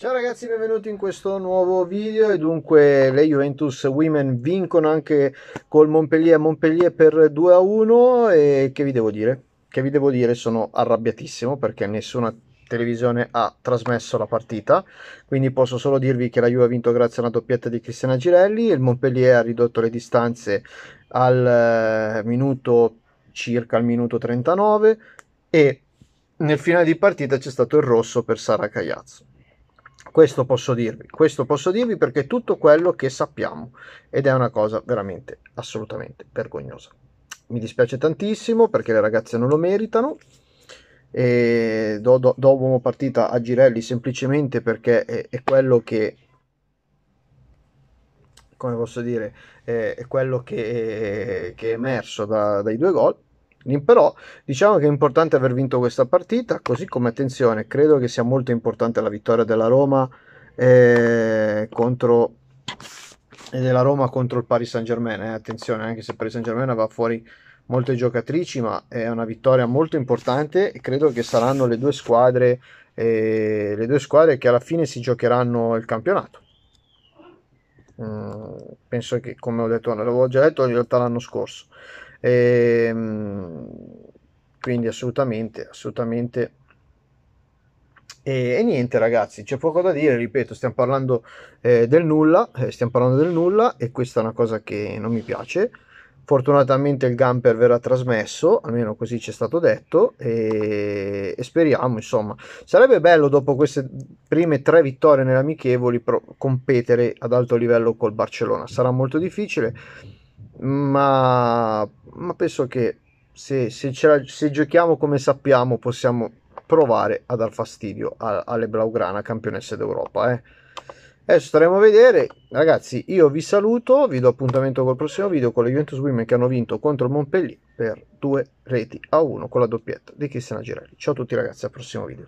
Ciao ragazzi, benvenuti in questo nuovo video e dunque le Juventus Women vincono anche col Montpellier Montpellier per 2 a 1 e che vi devo dire? Che vi devo dire? Sono arrabbiatissimo perché nessuna televisione ha trasmesso la partita, quindi posso solo dirvi che la Juve ha vinto grazie a una doppietta di Cristiana Girelli, il Montpellier ha ridotto le distanze al eh, minuto circa al minuto 39 e nel finale di partita c'è stato il rosso per Sara Cagliazzo questo posso dirvi, questo posso dirvi perché è tutto quello che sappiamo ed è una cosa veramente assolutamente vergognosa. Mi dispiace tantissimo perché le ragazze non lo meritano. E do, do, do uomo partita a Girelli semplicemente perché è, è quello che come posso dire, è quello che, che è emerso da, dai due gol però diciamo che è importante aver vinto questa partita così come attenzione credo che sia molto importante la vittoria della Roma eh, contro eh, della Roma contro il Paris Saint Germain eh. attenzione anche se il Paris Saint Germain va fuori molte giocatrici ma è una vittoria molto importante e credo che saranno le due squadre eh, le due squadre che alla fine si giocheranno il campionato mm, penso che come ho detto l'avevo già detto in realtà l'anno scorso e, ehm, quindi assolutamente assolutamente e, e, niente ragazzi c'è poco da dire ripeto stiamo parlando eh, del nulla eh, stiamo parlando del nulla e questa è una cosa che non mi piace fortunatamente il gamper verrà trasmesso almeno così ci è stato detto e, e, speriamo insomma sarebbe bello dopo queste prime tre vittorie nelle amichevoli pro- competere ad alto livello col Barcellona sarà molto difficile ma, ma penso che se, se, se giochiamo come sappiamo possiamo provare a dar fastidio a, alle Blaugrana campionesse d'Europa. Eh. Adesso staremo a vedere, ragazzi. Io vi saluto, vi do appuntamento col prossimo video con le Juventus Women che hanno vinto contro il Montpellier per due reti a uno con la doppietta di Cristiana Girelli. Ciao a tutti, ragazzi. Al prossimo video.